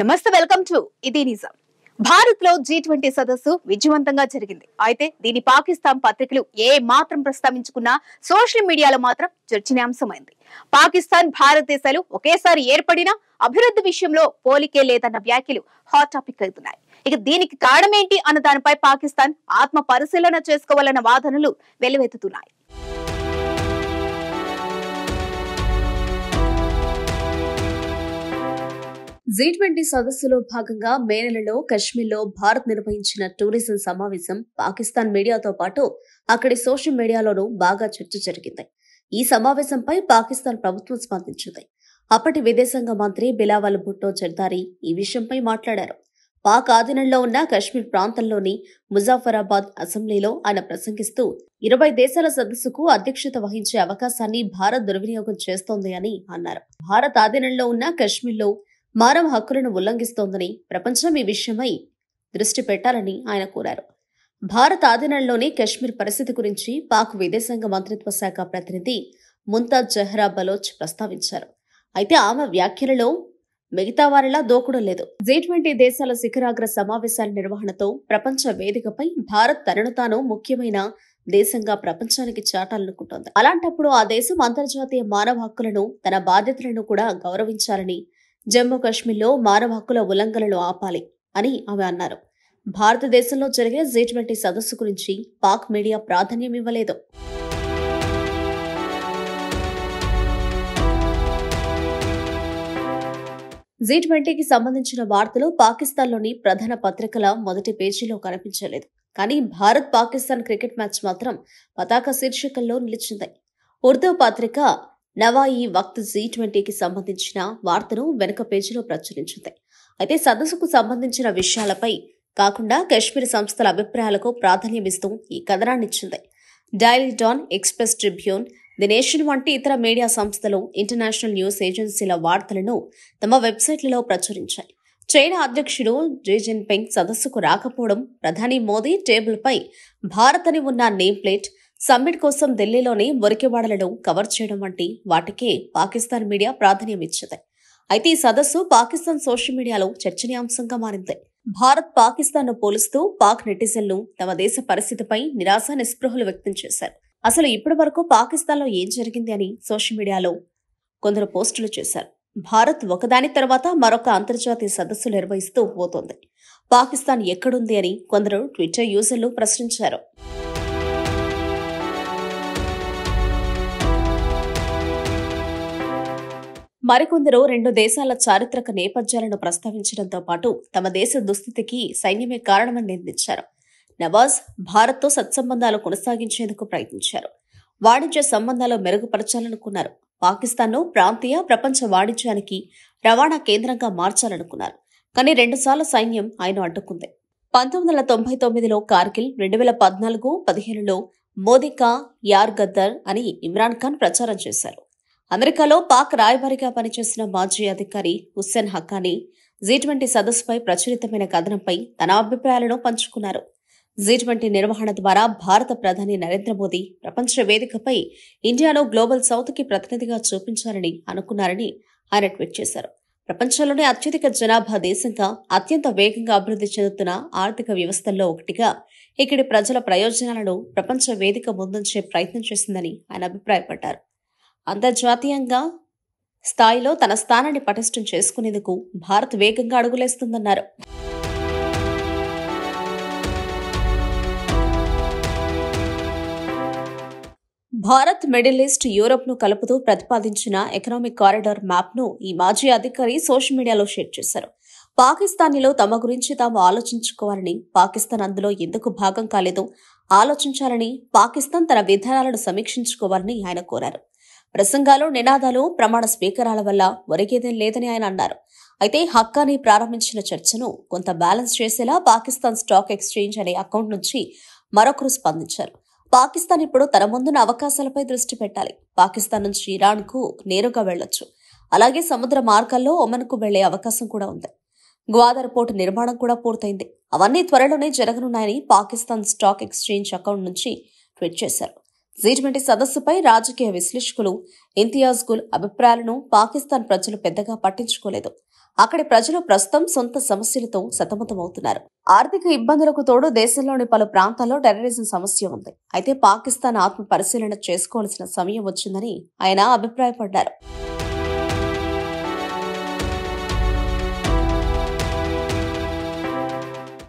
నమస్తే welcome to ఇది నిజం భారత్ లో జీ ట్వంటీ సదస్సు విజయవంతంగా జరిగింది అయితే దీని పాకిస్తాన్ పత్రికలు ఏ మాత్రం ప్రస్తావించుకున్నా సోషల్ మీడియాలో మాత్రం చర్చనీయాంశమైంది పాకిస్తాన్ భారతదేశాలు ఒకేసారి ఏర్పడినా అభివృద్ధి విషయంలో పోలికే లేదన్న వ్యాఖ్యలు హాట్ టాపిక్ అవుతున్నాయి ఇక దీనికి కారణమేంటి అన్న దానిపై పాకిస్తాన్ ఆత్మ పరిశీలన చేసుకోవాలన్న వాదనలు వెలువెత్తుతున్నాయి జీ ట్వంటీ సదస్సులో భాగంగా మే నెలలో కశ్మీర్లో భారత్ నిర్వహించిన టూరిజం సమావేశం పాకిస్తాన్ మీడియాతో పాటు అక్కడి సోషల్ మీడియాలోనూ బాగా చర్చ జరిగింది ఈ సమావేశంపై పాకిస్తాన్ ప్రభుత్వం స్పందించింది అప్పటి విదేశాంగ మంత్రి బిలావల్ భుట్టో జర్దారి ఈ విషయంపై మాట్లాడారు పాక్ ఆధీనంలో ఉన్న కశ్మీర్ ప్రాంతంలోని ముజాఫరాబాద్ అసెంబ్లీలో ఆయన ప్రసంగిస్తూ ఇరవై దేశాల సదస్సుకు అధ్యక్షత వహించే అవకాశాన్ని భారత్ దుర్వినియోగం చేస్తోంది అని అన్నారు భారత్ ఆధీనంలో ఉన్న కశ్మీర్లో మానవ హక్కులను ఉల్లంఘిస్తోందని ప్రపంచం ఈ విషయమై దృష్టి పెట్టాలని ఆయన కోరారు భారత ఆధీనంలోని కశ్మీర్ పరిస్థితి గురించి పాక్ విదేశాంగ మంత్రిత్వ శాఖ ప్రతినిధి ముంతాజ్ జహ్రా బలోచ్ ప్రస్తావించారు అయితే ఆమె వ్యాఖ్యలలో మిగతా వారిలా దోకుడం లేదు జీ ట్వంటీ దేశాల శిఖరాగ్ర సమావేశాల నిర్వహణతో ప్రపంచ వేదికపై భారత్ తనను తాను ముఖ్యమైన దేశంగా ప్రపంచానికి చాటాలనుకుంటోంది అలాంటప్పుడు ఆ దేశం అంతర్జాతీయ మానవ హక్కులను తన బాధ్యతలను కూడా గౌరవించాలని జమ్మూ కాశ్మీర్లో మానవ హక్కుల ఉల్లంఘనలు ఆపాలి అని ఆమె అన్నారు భారతదేశంలో జరిగే జీ ట్వంటీ సదస్సు గురించి పాక్ మీడియా ప్రాధాన్యం ఇవ్వలేదు జీ ట్వంటీకి సంబంధించిన వార్తలు పాకిస్తాన్లోని ప్రధాన పత్రికల మొదటి పేజీలో కనిపించలేదు కానీ భారత్ పాకిస్తాన్ క్రికెట్ మ్యాచ్ మాత్రం పతాక శీర్షికల్లో నిలిచింది ఉర్దూ పత్రిక నవాయి వక్త్ జీ ట్వంటీకి సంబంధించిన వార్తను వెనుక పేజీలో ప్రచురించింది అయితే సదస్సుకు సంబంధించిన విషయాలపై కాకుండా కశ్మీర్ సంస్థల అభిప్రాయాలకు ప్రాధాన్యమిస్తూ ఈ కథనాన్నిచ్చింది Daily Dawn Express Tribune the Nation వంటి ఇతర మీడియా సంస్థలు ఇంటర్నేషనల్ న్యూస్ ఏజెన్సీల వార్తలను తమ వెబ్సైట్లలో ప్రచురించాయి చైనా అధ్యక్షుడు జీ జిన్పింగ్ సదస్సుకు రాకపోవడం ప్రధాని మోదీ టేబుల్పై భారత్ అని ఉన్న నేమ్ ప్లేట్ సమ్మిట్ కోసం ఢిల్లీలోని మురికివాడలను కవర్ చేయడం వంటి వాటికే పాకిస్తాన్ మీడియా ప్రాధాన్యం ఇచ్చింది అయితే ఈ సదస్సు పాకిస్తాన్ సోషల్ మీడియాలో చర్చనీయాంశంగా మారింది భారత్ పాకిస్తాన్ ను పోలుస్తూ పాక్ నెటిజన్లు తమ దేశ పరిస్థితిపై నిరాశ నిస్పృహలు వ్యక్తం చేశారు అసలు ఇప్పటి వరకు పాకిస్తాన్లో ఏం జరిగింది అని సోషల్ మీడియాలో కొందరు పోస్టులు చేశారు భారత్ ఒకదాని తర్వాత మరొక అంతర్జాతీయ సదస్సు నిర్వహిస్తూ పోతోంది పాకిస్తాన్ ఎక్కడుంది అని కొందరు ట్విట్టర్ యూజర్లు ప్రశ్నించారు మరికొందరు రెండు దేశాల చారిత్రక నేపథ్యాలను ప్రస్తావించడంతో పాటు తమ దేశ దుస్థితికి సైన్యమే కారణమని నిందించారు నవాజ్ భారత్తో సత్సంబంధాలు కొనసాగించేందుకు ప్రయత్నించారు వాణిజ్య సంబంధాలు మెరుగుపరచాలనుకున్నారు పాకిస్తాన్ను ప్రాంతీయ ప్రపంచ వాణిజ్యానికి రవాణా కేంద్రంగా మార్చాలనుకున్నారు కానీ రెండుసార్లు సైన్యం ఆయన అడ్డుకుంది పంతొమ్మిది వందల తొంభై తొమ్మిదిలో కార్గిల్ రెండు వేల పద్నాలుగు పదిహేనులో మోదీ కా యార్ గద్దర్ అని ఇమ్రాన్ ఖాన్ ప్రచారం చేశారు అమెరికాలో పాక్ రాయబారిగా పనిచేసిన మాజీ అధికారి హుస్సేన్ హక్కానీ జీ ట్వంటీ సదస్సుపై ప్రచురితమైన కథనంపై తన అభిప్రాయాలను పంచుకున్నారు జీ ట్వంటీ నిర్వహణ ద్వారా భారత ప్రధాని నరేంద్ర మోదీ ప్రపంచ వేదికపై ఇండియాను గ్లోబల్ సౌత్కి ప్రతినిధిగా చూపించాలని అనుకున్నారని ఆయన ట్వీట్ చేశారు ప్రపంచంలోనే అత్యధిక జనాభా దేశంగా అత్యంత వేగంగా అభివృద్ధి చెందుతున్న ఆర్థిక వ్యవస్థల్లో ఒకటిగా ఇక్కడి ప్రజల ప్రయోజనాలను ప్రపంచ వేదిక ముందుంచే ప్రయత్నం చేసిందని ఆయన అభిప్రాయపడ్డారు అంతర్జాతీయంగా స్థాయిలో తన స్థానాన్ని పటిష్టం చేసుకునేందుకు భారత్ వేగంగా అడుగులేస్తుందన్నారు భారత్ మిడిల్ ఈస్ట్ ను కలుపుతూ ప్రతిపాదించిన ఎకనామిక్ కారిడార్ మ్యాప్ను ఈ మాజీ అధికారి సోషల్ మీడియాలో షేర్ చేశారు పాకిస్తానీలో తమ గురించి తాము ఆలోచించుకోవాలని పాకిస్తాన్ అందులో ఎందుకు భాగం కాలేదో ఆలోచించాలని పాకిస్తాన్ తన విధానాలను సమీక్షించుకోవాలని ఆయన కోరారు ప్రసంగాలు నినాదాలు ప్రమాణ స్వీకారాల వల్ల ఒరిగేదేం లేదని ఆయన అన్నారు అయితే హక్కాని ప్రారంభించిన చర్చను కొంత బ్యాలెన్స్ చేసేలా పాకిస్తాన్ స్టాక్ ఎక్స్చేంజ్ అనే అకౌంట్ నుంచి మరొకరు స్పందించారు పాకిస్తాన్ ఇప్పుడు తన ముందున్న అవకాశాలపై దృష్టి పెట్టాలి పాకిస్తాన్ నుంచి ఇరాన్కు నేరుగా వెళ్లొచ్చు అలాగే సముద్ర మార్గాల్లో కు వెళ్లే అవకాశం కూడా ఉంది గ్వాదర్ పోర్టు నిర్మాణం కూడా పూర్తయింది అవన్నీ త్వరలోనే జరగనున్నాయని పాకిస్తాన్ స్టాక్ ఎక్స్చేంజ్ అకౌంట్ నుంచి ట్వీట్ చేశారు ఇటువంటి సదస్సుపై రాజకీయ విశ్లేషకులు ఇంతియాజ్ గుల్ అభిప్రాయాలను పాకిస్తాన్ ప్రజలు పెద్దగా పట్టించుకోలేదు అక్కడి ప్రజలు ప్రస్తుతం సొంత సమస్యలతో సతమతమవుతున్నారు ఆర్థిక ఇబ్బందులకు తోడు దేశంలోని పలు ప్రాంతాల్లో టెర్రరిజం సమస్య ఉంది అయితే పాకిస్తాన్ ఆత్మ పరిశీలన చేసుకోవాల్సిన సమయం వచ్చిందని ఆయన అభిప్రాయపడ్డారు